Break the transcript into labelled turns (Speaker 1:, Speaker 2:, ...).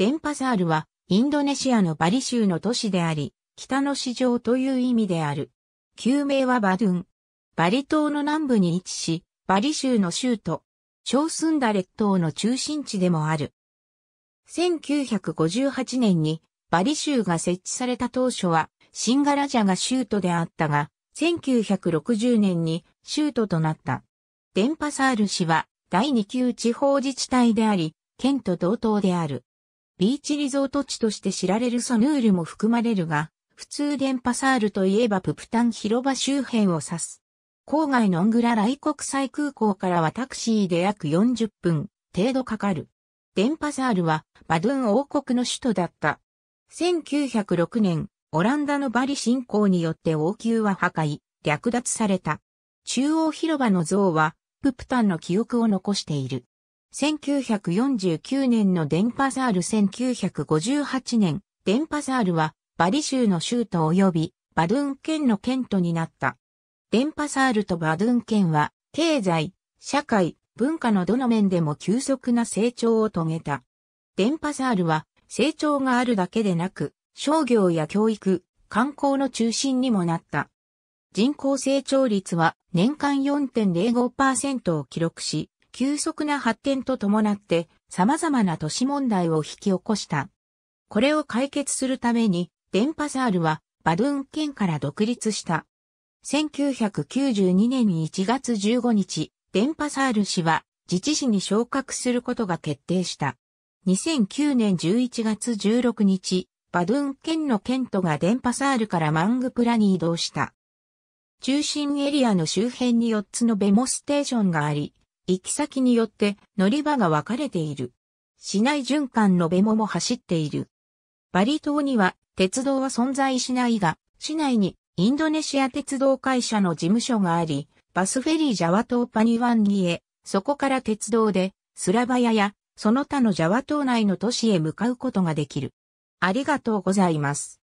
Speaker 1: デンパサールは、インドネシアのバリ州の都市であり、北の市場という意味である。旧名はバドゥン。バリ島の南部に位置し、バリ州の州都、小スンダレッ島の中心地でもある。1958年にバリ州が設置された当初は、シンガラジャが州都であったが、1960年に州都となった。デンパサール市は第2級地方自治体であり、県と同等である。ビーチリゾート地として知られるソヌールも含まれるが、普通デンパサールといえばププタン広場周辺を指す。郊外のングラライ国際空港からはタクシーで約40分程度かかる。デンパサールはバドゥン王国の首都だった。1906年、オランダのバリ侵攻によって王宮は破壊、略奪された。中央広場の像は、ププタンの記憶を残している。1949年のデンパサール1958年、デンパサールはバリ州の州都及びバドゥン県の県都になった。デンパサールとバドゥン県は経済、社会、文化のどの面でも急速な成長を遂げた。デンパサールは成長があるだけでなく、商業や教育、観光の中心にもなった。人口成長率は年間4.05%を記録し、急速な発展と伴って様々な都市問題を引き起こした。これを解決するために、デンパサールはバドゥン県から独立した。1992年1月15日、デンパサール氏は自治市に昇格することが決定した。2009年11月16日、バドゥン県の県都がデンパサールからマングプラに移動した。中心エリアの周辺に4つのベモステーションがあり、行き先によって乗り場が分かれている。市内循環のベモも走っている。バリ島には鉄道は存在しないが、市内にインドネシア鉄道会社の事務所があり、バスフェリージャワ島パニワンギへ、そこから鉄道でスラバヤやその他のジャワ島内の都市へ向かうことができる。ありがとうございます。